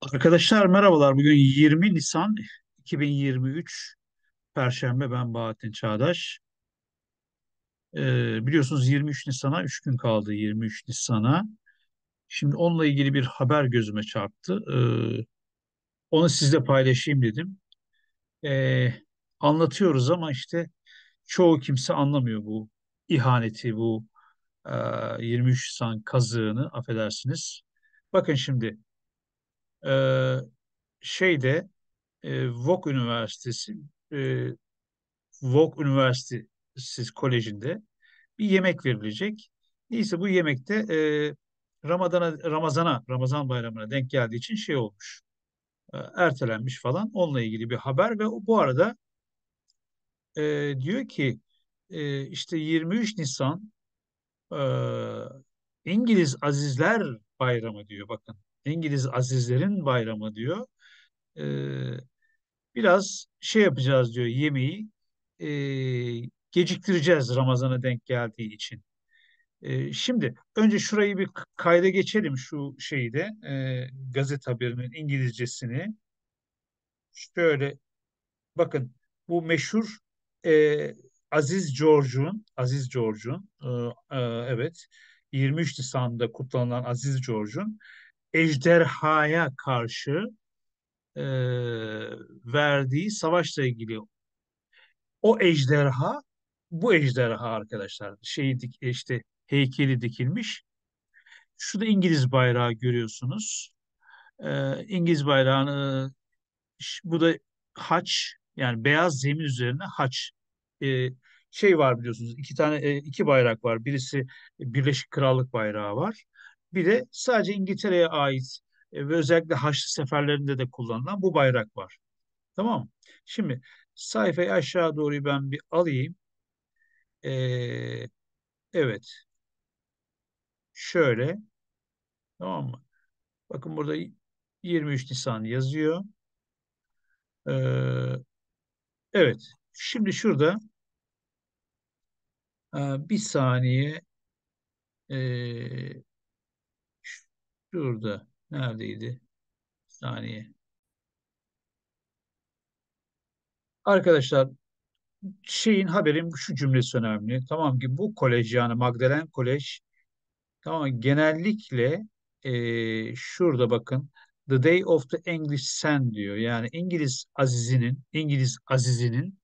Arkadaşlar merhabalar. Bugün 20 Nisan 2023 Perşembe. Ben Bahattin Çağdaş. Ee, biliyorsunuz 23 Nisan'a 3 gün kaldı 23 Nisan'a. Şimdi onunla ilgili bir haber gözüme çarptı. Ee, onu sizle paylaşayım dedim. Ee, anlatıyoruz ama işte çoğu kimse anlamıyor bu ihaneti, bu e, 23 Nisan kazığını affedersiniz. Bakın şimdi e, şeyde e, Vok Üniversitesi e, Vok Üniversitesi Koleji'nde bir yemek verilecek. Neyse bu yemekte e, Ramazan'a Ramazan'a Ramazan Bayramı'na denk geldiği için şey olmuş. E, ertelenmiş falan. Onunla ilgili bir haber ve bu arada e, diyor ki e, işte 23 Nisan e, İngiliz Azizler Bayramı diyor bakın. İngiliz azizlerin bayramı diyor. E, biraz şey yapacağız diyor yemeği e, geciktireceğiz Ramazan'a denk geldiği için. E, şimdi önce şurayı bir kayda geçelim şu şeyi de e, gazete haberinin İngilizcesini. Şöyle bakın bu meşhur e, Aziz George'un Aziz George'un e, e, evet 23 Nisan'da kutlanan Aziz George'un ejderhaya karşı e, verdiği savaşla ilgili o ejderha bu ejderha arkadaşlar şey dik, e, işte heykeli dikilmiş. Şurada İngiliz bayrağı görüyorsunuz. E, İngiliz bayrağını e, bu da haç yani beyaz zemin üzerine haç e, şey var biliyorsunuz iki tane e, iki bayrak var. Birisi Birleşik Krallık bayrağı var. Bir de sadece İngiltere'ye ait e, ve özellikle Haçlı seferlerinde de kullanılan bu bayrak var. Tamam mı? Şimdi sayfayı aşağı doğru ben bir alayım. E, evet. Şöyle. Tamam mı? Bakın burada 23 Nisan yazıyor. Ee, evet. Şimdi şurada e, bir saniye ee, Şurada. Neredeydi? Bir saniye. Arkadaşlar şeyin haberim şu cümlesi önemli. Tamam ki bu kolej yani Magdalen Kolej tamam genellikle e, şurada bakın The Day of the English Sen diyor. Yani İngiliz Azizi'nin İngiliz Azizi'nin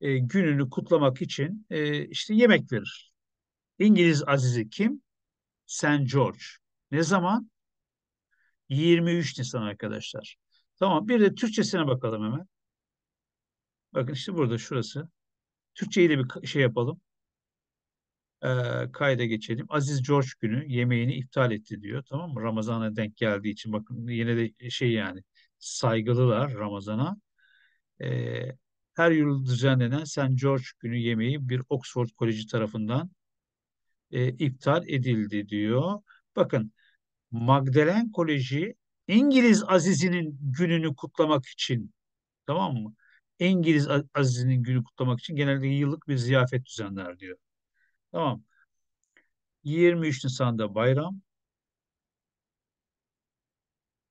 e, gününü kutlamak için e, işte yemek verir. İngiliz Azizi kim? Sen George. Ne zaman? 23 Nisan arkadaşlar. Tamam bir de Türkçesine bakalım hemen. Bakın işte burada şurası. Türkçeyi de bir şey yapalım. Ee, kayda geçelim. Aziz George günü yemeğini iptal etti diyor. Tamam mı? Ramazan'a denk geldiği için bakın yine de şey yani saygılılar Ramazan'a. Ee, her yıl düzenlenen St. George günü yemeği bir Oxford Koleji tarafından e, iptal edildi diyor. Bakın Magdalen Koleji İngiliz Azizi'nin gününü kutlamak için tamam mı? İngiliz Azizi'nin günü kutlamak için genelde yıllık bir ziyafet düzenler diyor. Tamam. 23 Nisan'da bayram.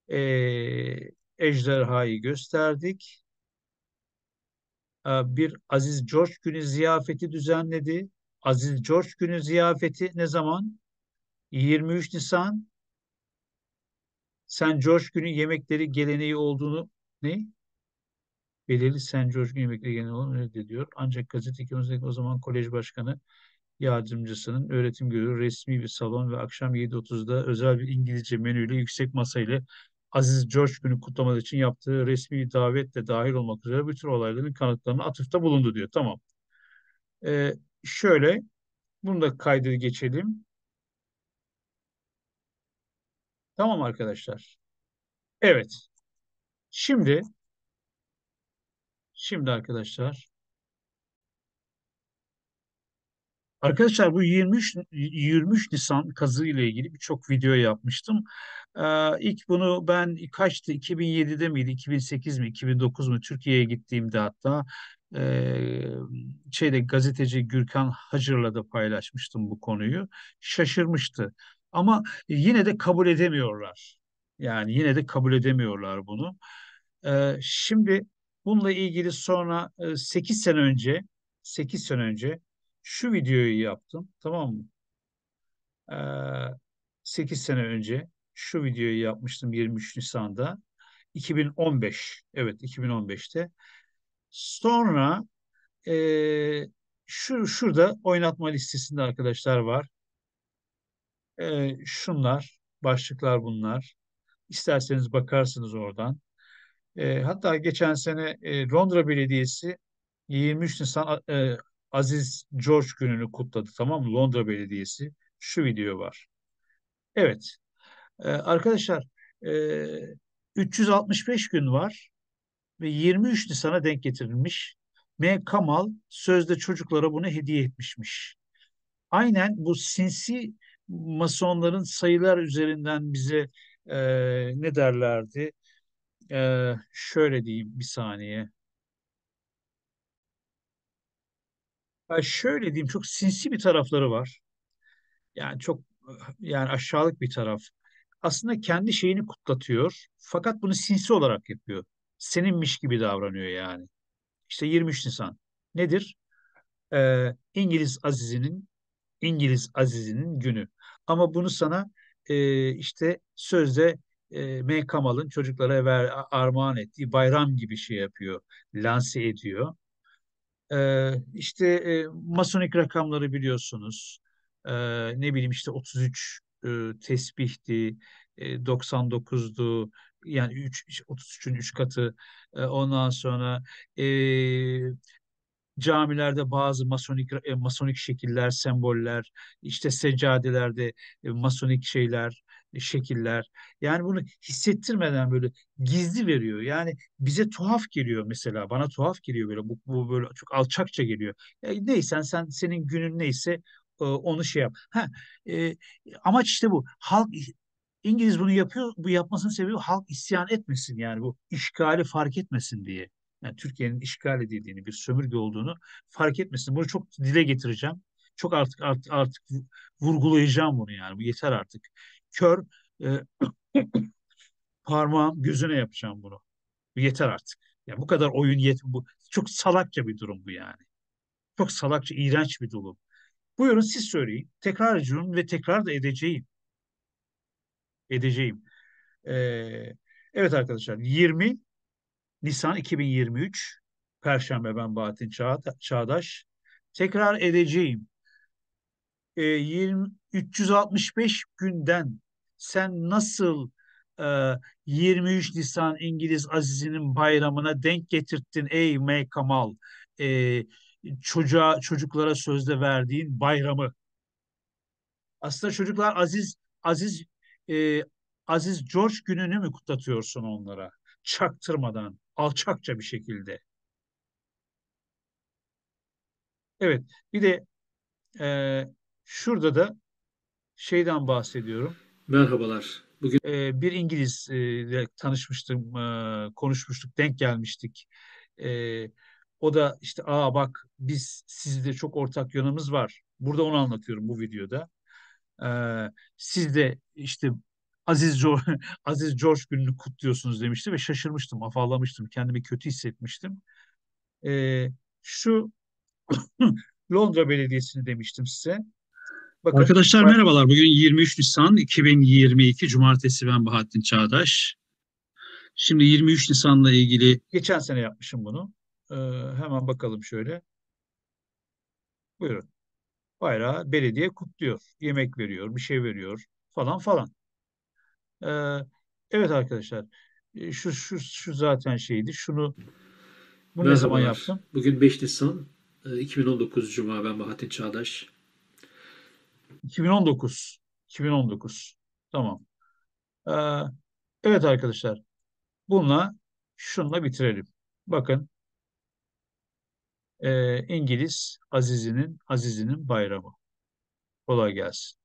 Ee, ejderhayı gösterdik. Ee, bir Aziz George günü ziyafeti düzenledi. Aziz George günü ziyafeti ne zaman? 23 Nisan sen George günü yemekleri geleneği olduğunu ne? Belirli Sen George günü yemekleri geleneği olduğunu reddediyor. Ancak gazeteki o zaman kolej başkanı yardımcısının öğretim görevi resmi bir salon ve akşam 7.30'da özel bir İngilizce menüyle yüksek masayla Aziz George günü kutlaması için yaptığı resmi davetle dahil olmak üzere bütün olayların kanıtlarına atıfta bulundu diyor. Tamam. Ee, şöyle bunu da kaydı geçelim. Tamam arkadaşlar. Evet. Şimdi şimdi arkadaşlar Arkadaşlar bu 23 23 Nisan kazı ile ilgili birçok video yapmıştım. Ee, ilk bunu ben kaçtı 2007'de miydi 2008 mi 2009 mu Türkiye'ye gittiğimde hatta e, şeyde gazeteci Gürkan Hacır'la da paylaşmıştım bu konuyu. Şaşırmıştı. Ama e, yine de kabul edemiyorlar. Yani yine de kabul edemiyorlar bunu. Ee, şimdi bununla ilgili sonra 8 sene önce 8 sene önce şu videoyu yaptım. Tamam mı? Ee, 8 sene önce şu videoyu yapmıştım 23 Nisan'da. 2015. Evet 2015'te. Sonra e, şu şurada oynatma listesinde arkadaşlar var e, şunlar, başlıklar bunlar. İsterseniz bakarsınız oradan. E, hatta geçen sene e, Londra Belediyesi 23 Nisan e, Aziz George gününü kutladı tamam mı? Londra Belediyesi. Şu video var. Evet. E, arkadaşlar e, 365 gün var ve 23 Nisan'a denk getirilmiş. M. Kamal sözde çocuklara bunu hediye etmişmiş. Aynen bu sinsi Masonların sayılar üzerinden bize e, ne derlerdi? E, şöyle diyeyim bir saniye. Ya e, şöyle diyeyim çok sinsi bir tarafları var. Yani çok yani aşağılık bir taraf. Aslında kendi şeyini kutlatıyor. Fakat bunu sinsi olarak yapıyor. Seninmiş gibi davranıyor yani. İşte 23 Nisan. Nedir? Ee, İngiliz Azizi'nin İngiliz azizinin günü. Ama bunu sana e, işte sözde e, May Kamal'ın çocuklara ver, armağan ettiği bayram gibi şey yapıyor, lanse ediyor. E, işte e, masonik rakamları biliyorsunuz. E, ne bileyim işte 33 e, tesbihti, e, 99'du, yani 3, 33'ün 3 katı e, ondan sonra e, camilerde bazı masonik e, masonik şekiller, semboller, işte seccadelerde e, masonik şeyler, e, şekiller. Yani bunu hissettirmeden böyle gizli veriyor. Yani bize tuhaf geliyor mesela. Bana tuhaf geliyor böyle. Bu, bu böyle çok alçakça geliyor. E, neysen sen senin günün neyse onu şey yap. Ha, e, amaç işte bu. Halk İngiliz bunu yapıyor. Bu yapmasının sebebi halk isyan etmesin yani bu işgali fark etmesin diye yani Türkiye'nin işgal edildiğini, bir sömürge olduğunu fark etmesin. Bunu çok dile getireceğim. Çok artık artık, artık vurgulayacağım bunu yani. Bu yeter artık. Kör e, parmağım gözüne yapacağım bunu. Bu yeter artık. Yani bu kadar oyun yet bu çok salakça bir durum bu yani. Çok salakça, iğrenç bir durum. Buyurun siz söyleyin. Tekrar ediyorum ve tekrar da edeceğim. Edeceğim. Ee, evet arkadaşlar 20 Nisan 2023 Perşembe ben Bahattin Çağdaş. Tekrar edeceğim. E, 20, 365 günden sen nasıl e, 23 Nisan İngiliz Aziz'inin bayramına denk getirttin ey May Kamal e, çocuğa çocuklara sözde verdiğin bayramı. Aslında çocuklar Aziz Aziz e, Aziz George gününü mü kutlatıyorsun onlara? çaktırmadan, alçakça bir şekilde. Evet, bir de e, şurada da şeyden bahsediyorum. Merhabalar. Bugün e, bir İngiliz ile tanışmıştım, e, konuşmuştuk, denk gelmiştik. E, o da işte aa bak biz sizde çok ortak yanımız var. Burada onu anlatıyorum bu videoda. E, siz de işte Aziz, jo Aziz George gününü kutluyorsunuz demişti ve şaşırmıştım, afallamıştım. Kendimi kötü hissetmiştim. Ee, şu Londra Belediyesi'ni demiştim size. Bakın, Arkadaşlar merhabalar. Bugün 23 Nisan 2022 Cumartesi ben Bahattin Çağdaş. Şimdi 23 Nisan'la ilgili... Geçen sene yapmışım bunu. Ee, hemen bakalım şöyle. Buyurun. Bayrağı belediye kutluyor. Yemek veriyor, bir şey veriyor falan falan. Ee, evet arkadaşlar e, şu, şu, şu zaten şeydi. Şunu bunu ne, zaman yaptım? Bugün 5 Nisan 2019 e, Cuma ben Bahattin Çağdaş. 2019. 2019. Tamam. Ee, evet arkadaşlar. Bununla şunla bitirelim. Bakın ee, İngiliz Aziz'inin Aziz'inin bayramı. Kolay gelsin.